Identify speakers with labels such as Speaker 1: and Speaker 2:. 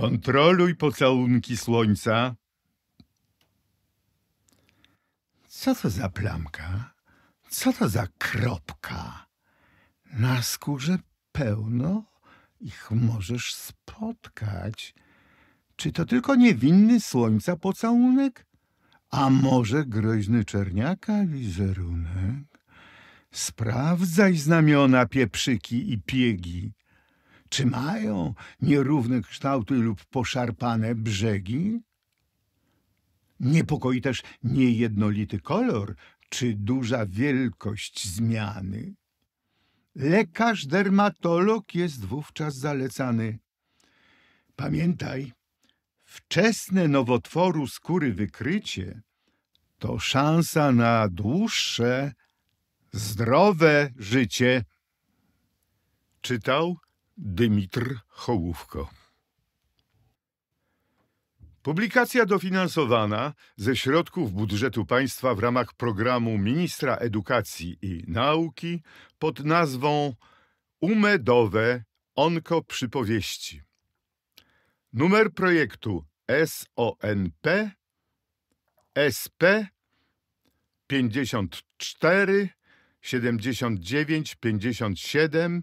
Speaker 1: Kontroluj pocałunki słońca. Co to za plamka? Co to za kropka? Na skórze pełno ich możesz spotkać. Czy to tylko niewinny słońca pocałunek? A może groźny czerniaka wizerunek? Sprawdzaj znamiona, pieprzyki i piegi czy mają nierówne kształty lub poszarpane brzegi? Niepokoi też niejednolity kolor czy duża wielkość zmiany. Lekarz dermatolog jest wówczas zalecany. Pamiętaj, wczesne nowotworu skóry wykrycie to szansa na dłuższe, zdrowe życie. Czytał Dymitr Hołówko. Publikacja dofinansowana ze środków budżetu państwa w ramach programu Ministra Edukacji i Nauki pod nazwą Umedowe Onkoprzypowieści. Numer projektu SONP SP 54 79 57